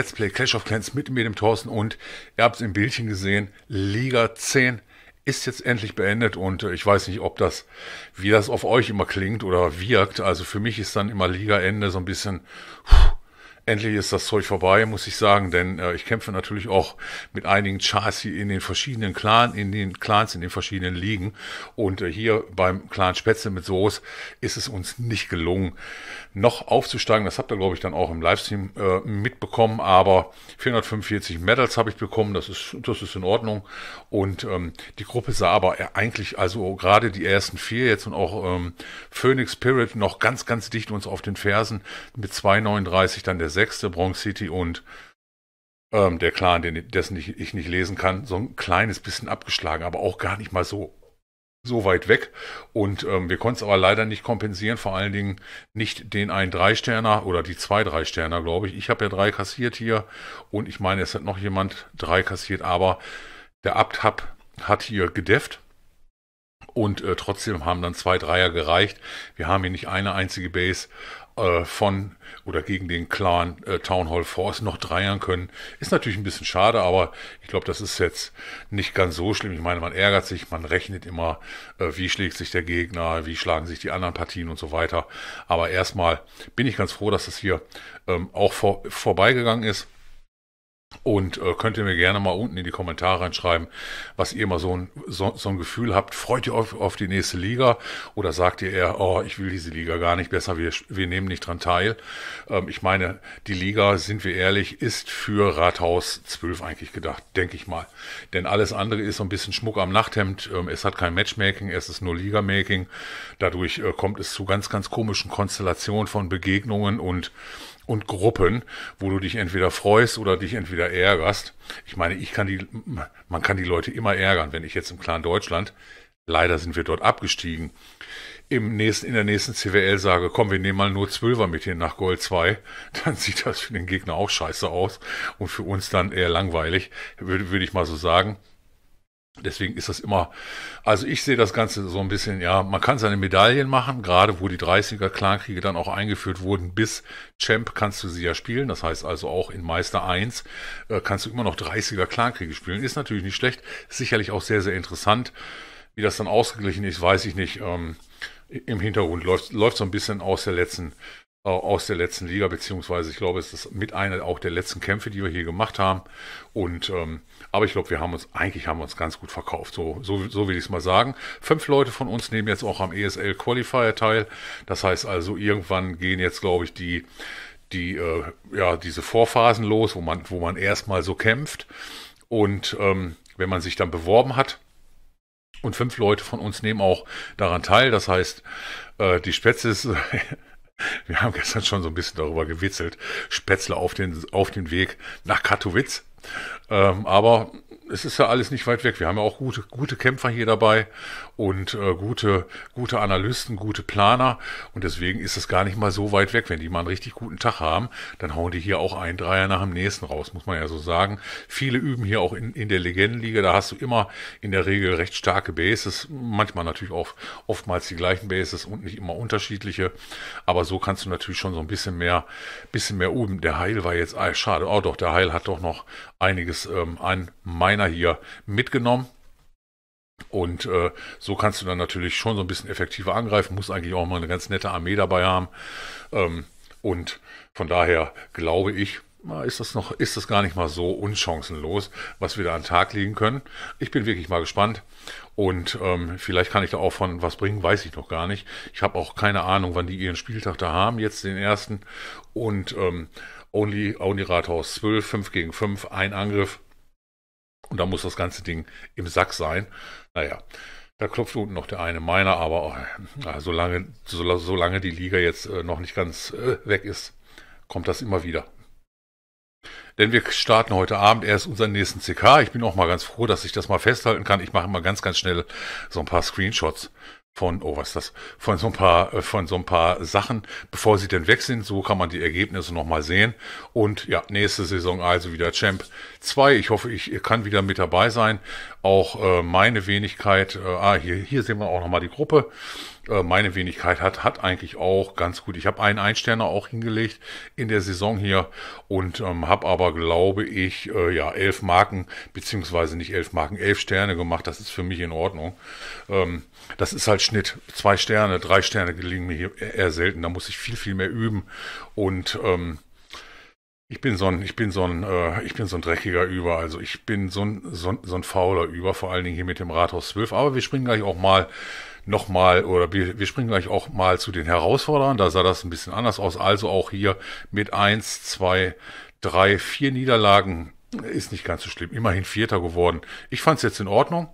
Let's Play Clash of Clans mit mir, dem Thorsten und ihr habt es im Bildchen gesehen, Liga 10 ist jetzt endlich beendet und äh, ich weiß nicht, ob das, wie das auf euch immer klingt oder wirkt. Also für mich ist dann immer Liga Ende so ein bisschen... Puh, endlich ist das Zeug vorbei, muss ich sagen, denn äh, ich kämpfe natürlich auch mit einigen Chassis in den verschiedenen Clans, in den Clans, in den verschiedenen Ligen. Und äh, hier beim Clan Spätzle mit Soße ist es uns nicht gelungen, noch aufzusteigen. Das habt ihr, glaube ich, dann auch im Livestream äh, mitbekommen. Aber 445 Medals habe ich bekommen. Das ist, das ist in Ordnung. Und ähm, die Gruppe sah aber äh, eigentlich, also gerade die ersten vier jetzt und auch ähm, Phoenix Spirit noch ganz, ganz dicht uns auf den Fersen mit 2,39 dann der 6 sechste, Bronx City und ähm, der Clan, den, dessen ich, ich nicht lesen kann, so ein kleines bisschen abgeschlagen, aber auch gar nicht mal so so weit weg. Und ähm, wir konnten es aber leider nicht kompensieren, vor allen Dingen nicht den einen Drei-Sterner oder die zwei Drei-Sterner, glaube ich. Ich habe ja drei kassiert hier und ich meine, es hat noch jemand drei kassiert, aber der Abtab hat hier gedefft. Und äh, trotzdem haben dann zwei Dreier gereicht. Wir haben hier nicht eine einzige Base äh, von oder gegen den Clan äh, Town Hall Force noch dreiern können. Ist natürlich ein bisschen schade, aber ich glaube, das ist jetzt nicht ganz so schlimm. Ich meine, man ärgert sich, man rechnet immer, äh, wie schlägt sich der Gegner, wie schlagen sich die anderen Partien und so weiter. Aber erstmal bin ich ganz froh, dass das hier ähm, auch vor, vorbeigegangen ist. Und äh, könnt ihr mir gerne mal unten in die Kommentare reinschreiben, was ihr mal so ein, so, so ein Gefühl habt. Freut ihr euch auf, auf die nächste Liga oder sagt ihr eher, oh, ich will diese Liga gar nicht besser, wir, wir nehmen nicht dran teil? Ähm, ich meine, die Liga, sind wir ehrlich, ist für Rathaus 12 eigentlich gedacht, denke ich mal. Denn alles andere ist so ein bisschen Schmuck am Nachthemd. Ähm, es hat kein Matchmaking, es ist nur Liga-Making. Dadurch äh, kommt es zu ganz, ganz komischen Konstellationen von Begegnungen und und Gruppen, wo du dich entweder freust oder dich entweder ärgerst. Ich meine, ich kann die, man kann die Leute immer ärgern, wenn ich jetzt im Clan Deutschland, leider sind wir dort abgestiegen, im nächsten, in der nächsten CWL sage, komm, wir nehmen mal nur Zwölfer mit hin nach Gold 2, dann sieht das für den Gegner auch scheiße aus und für uns dann eher langweilig, würde, würde ich mal so sagen. Deswegen ist das immer, also ich sehe das Ganze so ein bisschen, ja, man kann seine Medaillen machen, gerade wo die 30er Klankriege dann auch eingeführt wurden, bis Champ kannst du sie ja spielen, das heißt also auch in Meister 1 äh, kannst du immer noch 30er Klankriege spielen, ist natürlich nicht schlecht, sicherlich auch sehr, sehr interessant, wie das dann ausgeglichen ist, weiß ich nicht, ähm, im Hintergrund läuft, läuft so ein bisschen aus der letzten aus der letzten Liga, beziehungsweise ich glaube, es ist mit einer auch der letzten Kämpfe, die wir hier gemacht haben. Und ähm, aber ich glaube, wir haben uns, eigentlich haben wir uns ganz gut verkauft. So, so, so will ich es mal sagen. Fünf Leute von uns nehmen jetzt auch am ESL Qualifier teil. Das heißt also, irgendwann gehen jetzt, glaube ich, die, die, äh, ja, diese Vorphasen los, wo man, wo man erstmal so kämpft. Und ähm, wenn man sich dann beworben hat, und fünf Leute von uns nehmen auch daran teil. Das heißt, äh, die ist. Wir haben gestern schon so ein bisschen darüber gewitzelt. Spätzle auf den, auf den Weg nach Katowice. Ähm, aber es ist ja alles nicht weit weg. Wir haben ja auch gute, gute Kämpfer hier dabei und äh, gute, gute Analysten, gute Planer. Und deswegen ist es gar nicht mal so weit weg. Wenn die mal einen richtig guten Tag haben, dann hauen die hier auch einen Dreier nach dem nächsten raus, muss man ja so sagen. Viele üben hier auch in, in der Legendenliga. Da hast du immer in der Regel recht starke Bases. Manchmal natürlich auch oftmals die gleichen Bases und nicht immer unterschiedliche. Aber so kannst du natürlich schon so ein bisschen mehr, bisschen mehr üben. Der Heil war jetzt, ah, schade, oh doch, der Heil hat doch noch einiges ähm, an meiner Scanner hier mitgenommen. Und äh, so kannst du dann natürlich schon so ein bisschen effektiver angreifen, muss eigentlich auch mal eine ganz nette Armee dabei haben. Ähm, und von daher glaube ich, ist das noch, ist das gar nicht mal so unchancenlos, was wir da an den Tag legen können. Ich bin wirklich mal gespannt und ähm, vielleicht kann ich da auch von was bringen, weiß ich noch gar nicht. Ich habe auch keine Ahnung, wann die ihren Spieltag da haben, jetzt den ersten. Und ähm, Only, Only Rathaus 12, 5 gegen 5, ein Angriff. Und da muss das ganze Ding im Sack sein. Naja, da klopft unten noch der eine meiner, aber äh, solange, so, solange die Liga jetzt äh, noch nicht ganz äh, weg ist, kommt das immer wieder. Denn wir starten heute Abend erst unseren nächsten CK. Ich bin auch mal ganz froh, dass ich das mal festhalten kann. Ich mache mal ganz, ganz schnell so ein paar Screenshots von, oh, was ist das, von so ein paar, äh, von so ein paar Sachen, bevor sie denn weg sind. So kann man die Ergebnisse nochmal sehen. Und ja, nächste Saison also wieder Champ 2. Ich hoffe, ich kann wieder mit dabei sein. Auch äh, meine Wenigkeit, äh, ah, hier, hier sehen wir auch nochmal die Gruppe. Äh, meine Wenigkeit hat, hat eigentlich auch ganz gut. Ich habe einen Einsterner auch hingelegt in der Saison hier und ähm, habe aber, glaube ich, äh, ja, elf Marken, beziehungsweise nicht elf Marken, elf Sterne gemacht. Das ist für mich in Ordnung. Ähm, das ist halt Schnitt. Zwei Sterne, drei Sterne gelingen mir hier eher selten. Da muss ich viel, viel mehr üben. Und ähm, ich bin so ein, ich bin so ein, äh, ich bin so ein dreckiger Über. Also ich bin so ein, so, ein, so ein fauler Über, vor allen Dingen hier mit dem Rathaus 12. Aber wir springen gleich auch mal nochmal oder wir, wir springen gleich auch mal zu den Herausforderern. Da sah das ein bisschen anders aus. Also auch hier mit eins, zwei, drei, vier Niederlagen ist nicht ganz so schlimm. Immerhin Vierter geworden. Ich fand es jetzt in Ordnung.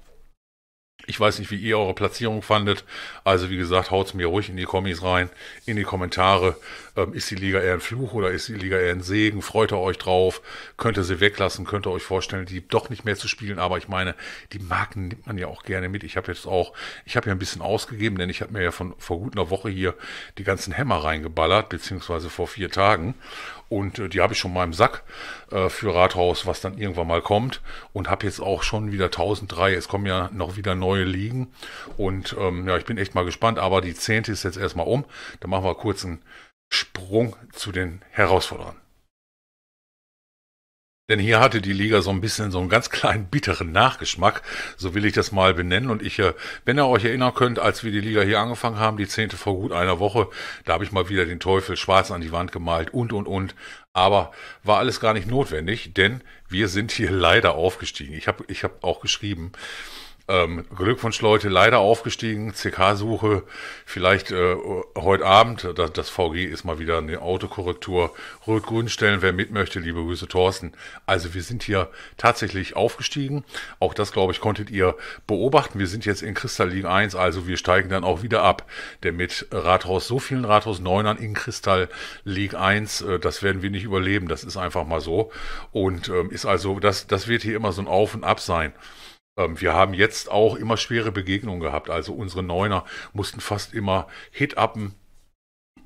Ich weiß nicht, wie ihr eure Platzierung fandet. Also wie gesagt, haut's mir ruhig in die Kommis rein, in die Kommentare. Ähm, ist die Liga eher ein Fluch oder ist die Liga eher ein Segen? Freut ihr euch drauf? Könnt ihr sie weglassen? Könnt ihr euch vorstellen, die doch nicht mehr zu spielen? Aber ich meine, die Marken nimmt man ja auch gerne mit. Ich habe jetzt auch, ich habe ja ein bisschen ausgegeben, denn ich habe mir ja von vor gut einer Woche hier die ganzen Hämmer reingeballert, beziehungsweise vor vier Tagen. Und äh, die habe ich schon mal im Sack äh, für Rathaus, was dann irgendwann mal kommt. Und habe jetzt auch schon wieder 1003. Es kommen ja noch wieder neue neue Ligen. Und ähm, ja, ich bin echt mal gespannt, aber die zehnte ist jetzt erstmal um. Dann machen wir kurz einen Sprung zu den Herausforderern. Denn hier hatte die Liga so ein bisschen so einen ganz kleinen bitteren Nachgeschmack, so will ich das mal benennen. Und ich, äh, wenn ihr euch erinnern könnt, als wir die Liga hier angefangen haben, die zehnte vor gut einer Woche, da habe ich mal wieder den Teufel schwarz an die Wand gemalt und und und. Aber war alles gar nicht notwendig, denn wir sind hier leider aufgestiegen. Ich habe ich hab auch geschrieben, ähm, Glückwunsch, Leute, leider aufgestiegen. CK-Suche vielleicht äh, heute Abend. Das, das, VG ist mal wieder eine Autokorrektur. Rot-Grün stellen, wer mit möchte, liebe Grüße, Thorsten. Also wir sind hier tatsächlich aufgestiegen. Auch das, glaube ich, konntet ihr beobachten. Wir sind jetzt in Kristall League 1, also wir steigen dann auch wieder ab. Denn mit Rathaus, so vielen Rathaus 9ern in Kristall League 1, äh, das werden wir nicht überleben. Das ist einfach mal so. Und ähm, ist also, das, das wird hier immer so ein Auf und Ab sein. Ähm, wir haben jetzt auch immer schwere Begegnungen gehabt. Also unsere Neuner mussten fast immer Hit-Uppen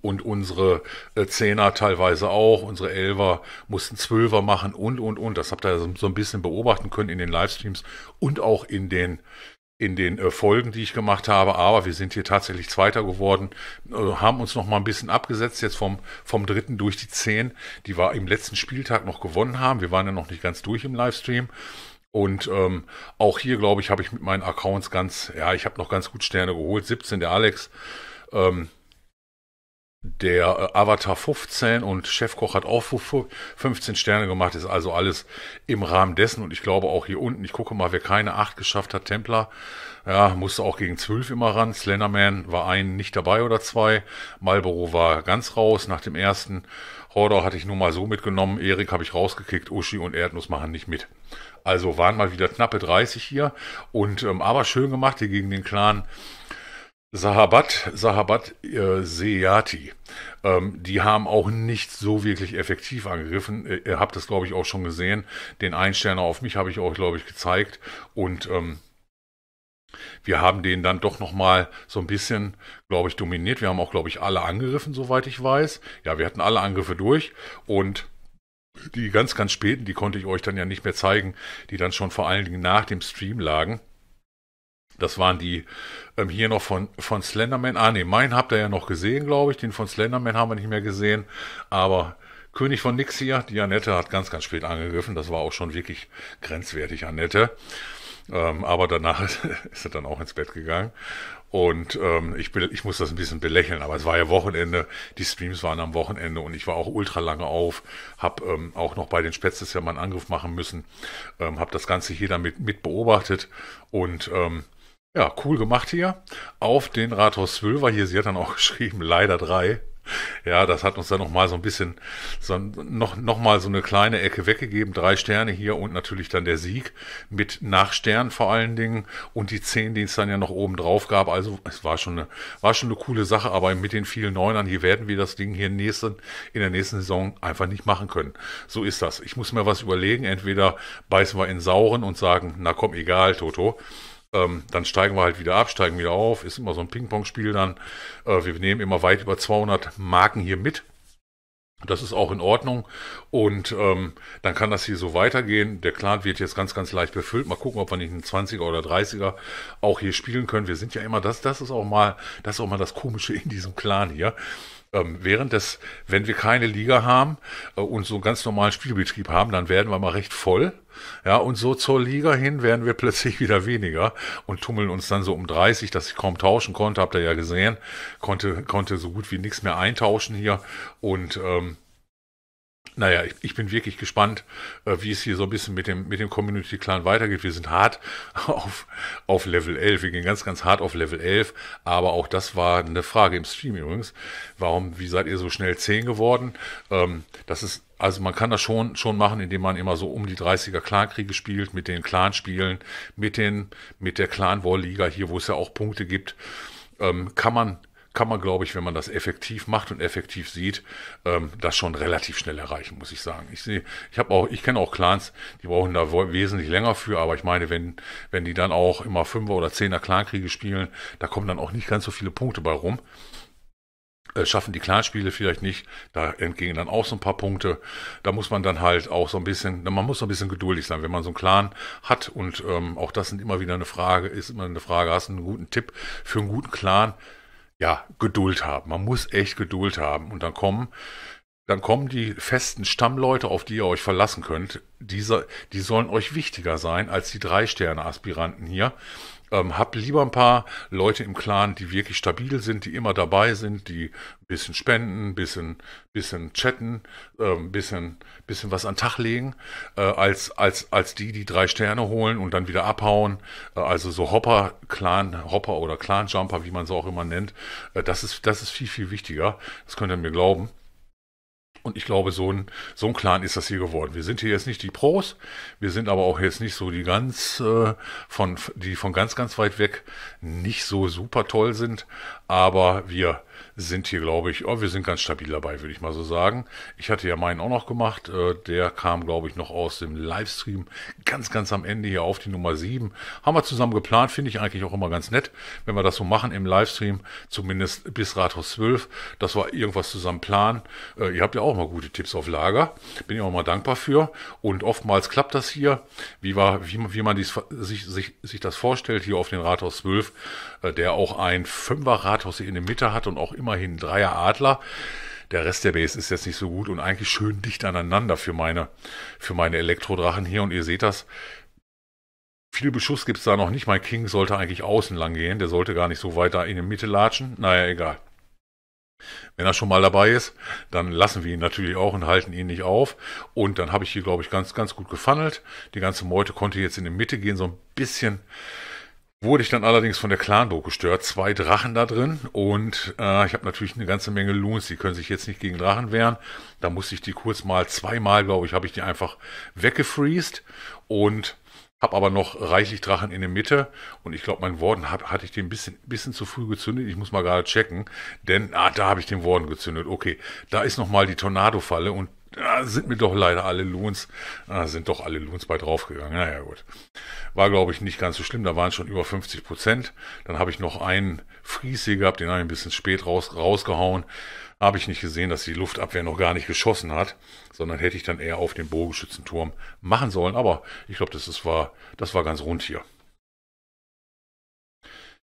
und unsere äh, Zehner teilweise auch, unsere Elver mussten Zwölfer machen und, und, und. Das habt ihr so ein bisschen beobachten können in den Livestreams und auch in den in den äh, Folgen, die ich gemacht habe, aber wir sind hier tatsächlich Zweiter geworden, äh, haben uns noch mal ein bisschen abgesetzt, jetzt vom, vom Dritten durch die Zehn, die wir im letzten Spieltag noch gewonnen haben. Wir waren ja noch nicht ganz durch im Livestream und ähm, auch hier, glaube ich, habe ich mit meinen Accounts ganz, ja, ich habe noch ganz gut Sterne geholt. 17 der Alex. Ähm, der äh, Avatar 15 und Chefkoch hat auch 15 Sterne gemacht, ist also alles im Rahmen dessen und ich glaube auch hier unten, ich gucke mal, wer keine 8 geschafft hat, Templar, ja, musste auch gegen 12 immer ran, Slenderman war ein nicht dabei oder zwei, Marlboro war ganz raus nach dem ersten, Hordor hatte ich nur mal so mitgenommen, Erik habe ich rausgekickt, Uschi und Erdnuss machen nicht mit. Also waren mal wieder knappe 30 hier und ähm, aber schön gemacht hier gegen den Clan Sahabat, Sahabat äh, Seyati, ähm, die haben auch nicht so wirklich effektiv angegriffen. Äh, ihr habt das, glaube ich, auch schon gesehen. Den Einsterner auf mich habe ich euch, glaube ich, gezeigt. Und ähm, wir haben den dann doch nochmal so ein bisschen, glaube ich, dominiert. Wir haben auch, glaube ich, alle angegriffen, soweit ich weiß. Ja, wir hatten alle Angriffe durch und die ganz, ganz späten, die konnte ich euch dann ja nicht mehr zeigen, die dann schon vor allen Dingen nach dem Stream lagen. Das waren die ähm, hier noch von, von Slenderman. Ah, ne, meinen habt ihr ja noch gesehen, glaube ich. Den von Slenderman haben wir nicht mehr gesehen. Aber König von Nix hier, die Annette hat ganz, ganz spät angegriffen. Das war auch schon wirklich grenzwertig, Annette. Ähm, aber danach ist er dann auch ins Bett gegangen. Und ähm, ich, ich muss das ein bisschen belächeln, aber es war ja Wochenende, die Streams waren am Wochenende und ich war auch ultra lange auf, habe ähm, auch noch bei den Spätzes ja mal einen Angriff machen müssen, ähm, habe das Ganze hier damit mit beobachtet und ähm, ja, cool gemacht hier. Auf den Rathaus Zwölfer hier, sie hat dann auch geschrieben, leider drei. Ja, das hat uns dann nochmal so ein bisschen, so, noch, noch mal so eine kleine Ecke weggegeben. Drei Sterne hier und natürlich dann der Sieg mit Nachstern vor allen Dingen und die zehn, die es dann ja noch oben drauf gab. Also es war schon eine, war schon eine coole Sache, aber mit den vielen Neunern hier werden wir das Ding hier nächsten, in der nächsten Saison einfach nicht machen können. So ist das. Ich muss mir was überlegen. Entweder beißen wir in Sauren und sagen, na komm, egal, Toto ähm, dann steigen wir halt wieder ab, steigen wieder auf, ist immer so ein Ping-Pong-Spiel dann. Äh, wir nehmen immer weit über 200 Marken hier mit. Das ist auch in Ordnung und ähm, dann kann das hier so weitergehen. Der Clan wird jetzt ganz, ganz leicht befüllt. Mal gucken, ob wir nicht einen 20er oder 30er auch hier spielen können. Wir sind ja immer, das, das ist auch mal, das ist auch mal das Komische in diesem Clan hier. Ähm, während des, wenn wir keine Liga haben äh, und so einen ganz normalen Spielbetrieb haben, dann werden wir mal recht voll. Ja, und so zur Liga hin werden wir plötzlich wieder weniger und tummeln uns dann so um 30, dass ich kaum tauschen konnte, habt ihr ja gesehen, konnte, konnte so gut wie nichts mehr eintauschen hier und ähm, naja, ich, ich bin wirklich gespannt, äh, wie es hier so ein bisschen mit dem, mit dem Community Clan weitergeht. Wir sind hart auf, auf Level 11. Wir gehen ganz, ganz hart auf Level 11. Aber auch das war eine Frage im Stream übrigens. Warum, wie seid ihr so schnell 10 geworden? Ähm, das ist, also man kann das schon, schon machen, indem man immer so um die 30er Clankriege spielt, mit den Clan spielen, mit den, mit der Clan War Liga hier, wo es ja auch Punkte gibt. Ähm, kann man kann man, glaube ich, wenn man das effektiv macht und effektiv sieht, ähm, das schon relativ schnell erreichen, muss ich sagen. Ich sehe, ich habe auch, ich kenne auch Clans, die brauchen da wesentlich länger für, aber ich meine, wenn, wenn die dann auch immer Fünfer- oder Zehner Clankriege spielen, da kommen dann auch nicht ganz so viele Punkte bei rum äh, schaffen die Clanspiele vielleicht nicht. Da entgehen dann auch so ein paar Punkte. Da muss man dann halt auch so ein bisschen, man muss so ein bisschen geduldig sein, wenn man so einen Clan hat. Und ähm, auch das sind immer wieder eine Frage, ist immer eine Frage, hast du einen guten Tipp für einen guten Clan? ja, Geduld haben. Man muss echt Geduld haben. Und dann kommen, dann kommen die festen Stammleute, auf die ihr euch verlassen könnt. Diese, die sollen euch wichtiger sein als die Drei-Sterne-Aspiranten hier, ähm, hab lieber ein paar Leute im Clan, die wirklich stabil sind, die immer dabei sind, die ein bisschen spenden, ein bisschen, bisschen chatten, äh, bisschen, bisschen was an Tag legen, äh, als, als, als die, die drei Sterne holen und dann wieder abhauen. Äh, also so Hopper, Clan, Hopper oder Clan Jumper, wie man sie auch immer nennt. Äh, das, ist, das ist viel, viel wichtiger. Das könnt ihr mir glauben. Und ich glaube, so ein, so ein Clan ist das hier geworden. Wir sind hier jetzt nicht die Pros, wir sind aber auch jetzt nicht so die ganz äh, von die von ganz, ganz weit weg nicht so super toll sind, aber wir sind hier, glaube ich, oh, wir sind ganz stabil dabei, würde ich mal so sagen. Ich hatte ja meinen auch noch gemacht. Äh, der kam, glaube ich, noch aus dem Livestream ganz, ganz am Ende hier auf die Nummer 7. Haben wir zusammen geplant, finde ich eigentlich auch immer ganz nett, wenn wir das so machen im Livestream, zumindest bis Rathaus 12, Das war irgendwas zusammen planen. Äh, ihr habt ja auch mal gute Tipps auf Lager. Bin ich auch mal dankbar für. Und oftmals klappt das hier, wie, war, wie, wie man dies, sich, sich, sich das vorstellt, hier auf den Rathaus 12, äh, der auch ein Fünfer-Rathaus hier in der Mitte hat und auch immer immerhin Dreier Adler. Der Rest der Base ist jetzt nicht so gut und eigentlich schön dicht aneinander für meine, für meine Elektrodrachen hier. Und ihr seht das, viel Beschuss gibt es da noch nicht. Mein King sollte eigentlich außen lang gehen. Der sollte gar nicht so weit da in die Mitte latschen. Naja, egal. Wenn er schon mal dabei ist, dann lassen wir ihn natürlich auch und halten ihn nicht auf. Und dann habe ich hier, glaube ich, ganz, ganz gut gefunnelt. Die ganze Meute konnte jetzt in die Mitte gehen, so ein bisschen Wurde ich dann allerdings von der Clan-Burg gestört. Zwei Drachen da drin und äh, ich habe natürlich eine ganze Menge Loons. Die können sich jetzt nicht gegen Drachen wehren. Da musste ich die kurz mal zweimal, glaube ich, habe ich die einfach weggefriest und habe aber noch reichlich Drachen in der Mitte. Und ich glaube, meinen Worden hab, hatte ich den ein bisschen, bisschen zu früh gezündet. Ich muss mal gerade checken, denn ah, da habe ich den Worden gezündet. Okay, da ist nochmal die Tornado-Falle und da sind mir doch leider alle Loons, da sind doch alle Loons bei draufgegangen. Naja, gut. War, glaube ich, nicht ganz so schlimm. Da waren schon über 50 Prozent. Dann habe ich noch einen Friese gehabt, den habe ich ein bisschen spät raus, rausgehauen. Habe ich nicht gesehen, dass die Luftabwehr noch gar nicht geschossen hat, sondern hätte ich dann eher auf den Bogenschützenturm machen sollen. Aber ich glaube, das, das war ganz rund hier.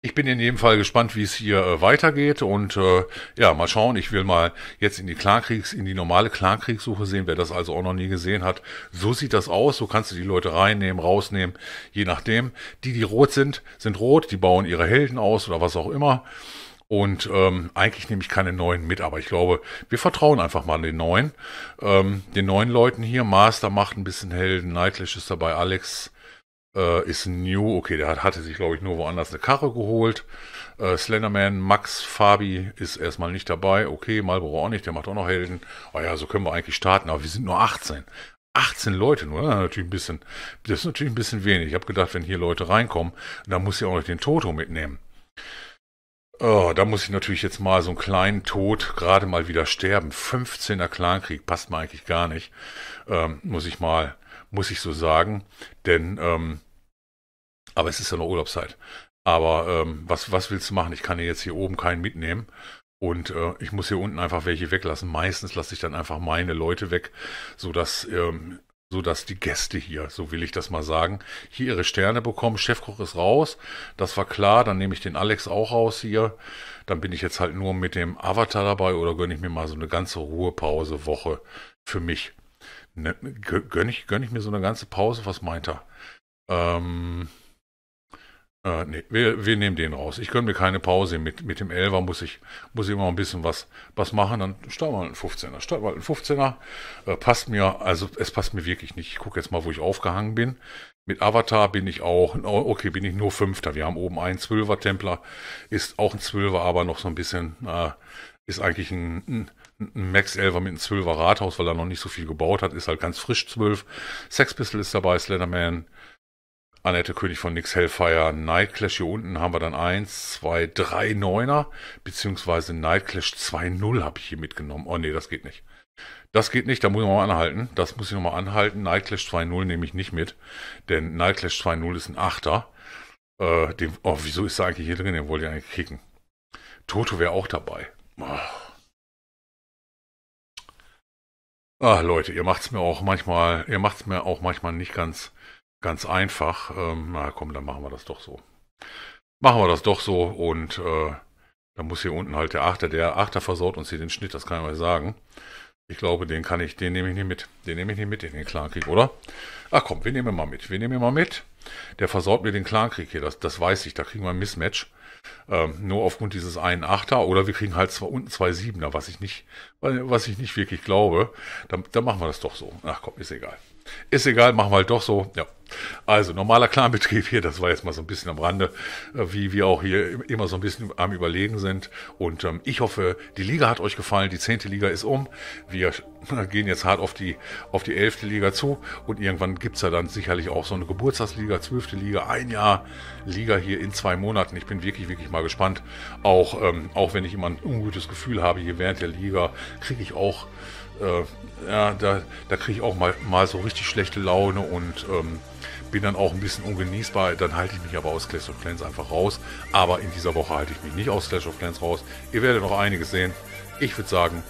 Ich bin in jedem Fall gespannt, wie es hier äh, weitergeht und äh, ja, mal schauen. Ich will mal jetzt in die Klarkriegs, in die normale Klarkriegssuche sehen, wer das also auch noch nie gesehen hat. So sieht das aus. So kannst du die Leute reinnehmen, rausnehmen, je nachdem. Die, die rot sind, sind rot. Die bauen ihre Helden aus oder was auch immer. Und ähm, eigentlich nehme ich keine neuen mit, aber ich glaube, wir vertrauen einfach mal den neuen, ähm, den neuen Leuten hier. Master macht ein bisschen Helden, Nightlash ist dabei, Alex äh, ist New, okay, der hat, hatte sich, glaube ich, nur woanders eine Karre geholt. Äh, Slenderman, Max, Fabi ist erstmal nicht dabei. Okay, Marlboro auch nicht, der macht auch noch Helden. Oh ja, so können wir eigentlich starten, aber wir sind nur 18. 18 Leute nur, ja, natürlich ein bisschen, das ist natürlich ein bisschen wenig. Ich habe gedacht, wenn hier Leute reinkommen, dann muss ich auch noch den Toto mitnehmen. Oh, da muss ich natürlich jetzt mal so einen kleinen Tod gerade mal wieder sterben. 15er Clankrieg passt mir eigentlich gar nicht. Ähm, muss ich mal muss ich so sagen. Denn, ähm, aber es ist ja noch Urlaubszeit. Aber ähm, was, was willst du machen? Ich kann dir jetzt hier oben keinen mitnehmen. Und äh, ich muss hier unten einfach welche weglassen. Meistens lasse ich dann einfach meine Leute weg, sodass, ähm, sodass die Gäste hier, so will ich das mal sagen, hier ihre Sterne bekommen. Chefkoch ist raus, das war klar. Dann nehme ich den Alex auch raus hier. Dann bin ich jetzt halt nur mit dem Avatar dabei oder gönne ich mir mal so eine ganze Ruhepause-Woche für mich ne, gönne ich, gönn ich mir so eine ganze Pause, was meint er? Ähm, äh, nee, wir, wir nehmen den raus. Ich gönne mir keine Pause. Mit, mit dem Elfer muss ich, muss ich immer ein bisschen was, was machen. Dann starten wir einen 15er. Starten wir einen 15er. Äh, passt mir, also es passt mir wirklich nicht. Ich gucke jetzt mal, wo ich aufgehangen bin. Mit Avatar bin ich auch, oh, okay, bin ich nur Fünfter. Wir haben oben einen Zwölfer Templer. Ist auch ein Zwölfer, aber noch so ein bisschen, äh, ist eigentlich ein, ein ein Max 11 mit einem 12er Rathaus, weil er noch nicht so viel gebaut hat, ist halt ganz frisch 12. Sex Pistol ist dabei, Slenderman, Annette König von Nix Hellfire, Nightclash hier unten haben wir dann 1, 2, 3 9er, beziehungsweise Nightclash 2.0 habe ich hier mitgenommen. Oh nee, das geht nicht. Das geht nicht, da muss ich nochmal anhalten. Das muss ich nochmal anhalten. Nightclash 2.0 nehme ich nicht mit, denn Nightclash 2.0 ist ein Achter. Äh, den, oh, wieso ist er eigentlich hier drin? Den wollte ich eigentlich kicken. Toto wäre auch dabei. Oh. Ah, Leute, ihr macht's mir auch manchmal, ihr macht's mir auch manchmal nicht ganz, ganz einfach. Ähm, na komm, dann machen wir das doch so. Machen wir das doch so und äh, dann muss hier unten halt der Achter, der Achter versaut uns hier den Schnitt, das kann ich euch sagen. Ich glaube, den kann ich, den nehme ich nicht mit. Den nehme ich nicht mit in den Clankrieg, oder? Ach komm, wir nehmen ihn mal mit. Wir nehmen ihn mal mit. Der versaut mir den Clankrieg hier, das, das weiß ich, da kriegen wir ein Mismatch. Ähm, nur aufgrund dieses einen Achter oder wir kriegen halt zwei, unten zwei Siebener, was ich nicht, was ich nicht wirklich glaube. Dann, dann machen wir das doch so. Ach komm, ist egal. Ist egal, machen wir halt doch so. Ja. Also normaler Clanbetrieb hier, das war jetzt mal so ein bisschen am Rande, äh, wie wir auch hier immer so ein bisschen am Überlegen sind. Und ähm, ich hoffe, die Liga hat euch gefallen. Die zehnte Liga ist um. Wir gehen jetzt hart auf die auf die elfte Liga zu. Und irgendwann gibt es ja dann sicherlich auch so eine Geburtstagsliga, zwölfte Liga, ein Jahr Liga hier in zwei Monaten. Ich bin wirklich, wirklich mal gespannt. Auch, ähm, auch wenn ich immer ein ungutes Gefühl habe hier während der Liga, kriege ich auch äh, ja, da, da kriege ich auch mal, mal so richtig schlechte Laune und ähm, bin dann auch ein bisschen ungenießbar. Dann halte ich mich aber aus Clash of Clans einfach raus. Aber in dieser Woche halte ich mich nicht aus Clash of Clans raus. Ihr werdet noch einiges sehen. Ich würde sagen,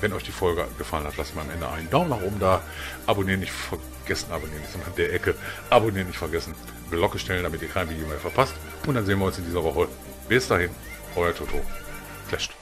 wenn euch die Folge gefallen hat, lasst mir am Ende einen Daumen nach oben da. Abonnieren nicht vergessen, abonnieren nicht an der Ecke. Abonnieren nicht vergessen. Glocke stellen, damit ihr kein Video mehr verpasst. Und dann sehen wir uns in dieser Woche. Bis dahin, euer Toto. Clasht.